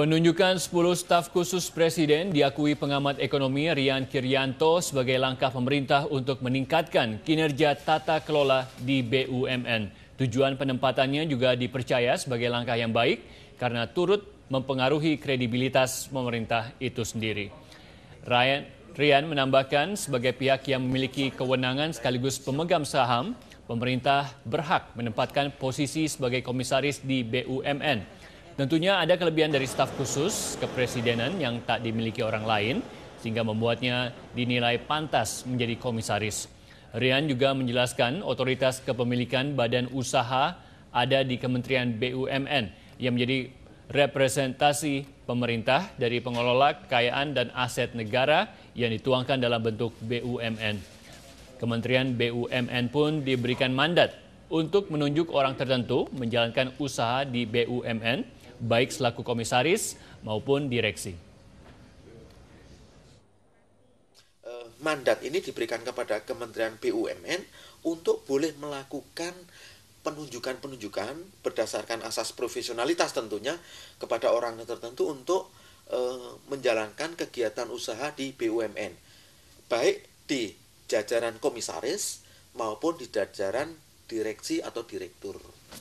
Penunjukan 10 staf khusus Presiden diakui pengamat ekonomi Rian Kiryanto sebagai langkah pemerintah untuk meningkatkan kinerja tata kelola di BUMN. Tujuan penempatannya juga dipercaya sebagai langkah yang baik karena turut mempengaruhi kredibilitas pemerintah itu sendiri. Ryan, Rian menambahkan sebagai pihak yang memiliki kewenangan sekaligus pemegang saham, pemerintah berhak menempatkan posisi sebagai komisaris di BUMN. Tentunya ada kelebihan dari staf khusus kepresidenan yang tak dimiliki orang lain, sehingga membuatnya dinilai pantas menjadi komisaris. Rian juga menjelaskan otoritas kepemilikan badan usaha ada di Kementerian BUMN yang menjadi representasi pemerintah dari pengelola kekayaan dan aset negara yang dituangkan dalam bentuk BUMN. Kementerian BUMN pun diberikan mandat untuk menunjuk orang tertentu menjalankan usaha di BUMN baik selaku komisaris maupun direksi. Eh, mandat ini diberikan kepada Kementerian BUMN untuk boleh melakukan penunjukan-penunjukan berdasarkan asas profesionalitas tentunya kepada orang tertentu untuk eh, menjalankan kegiatan usaha di BUMN baik di jajaran komisaris maupun di jajaran direksi atau direktur.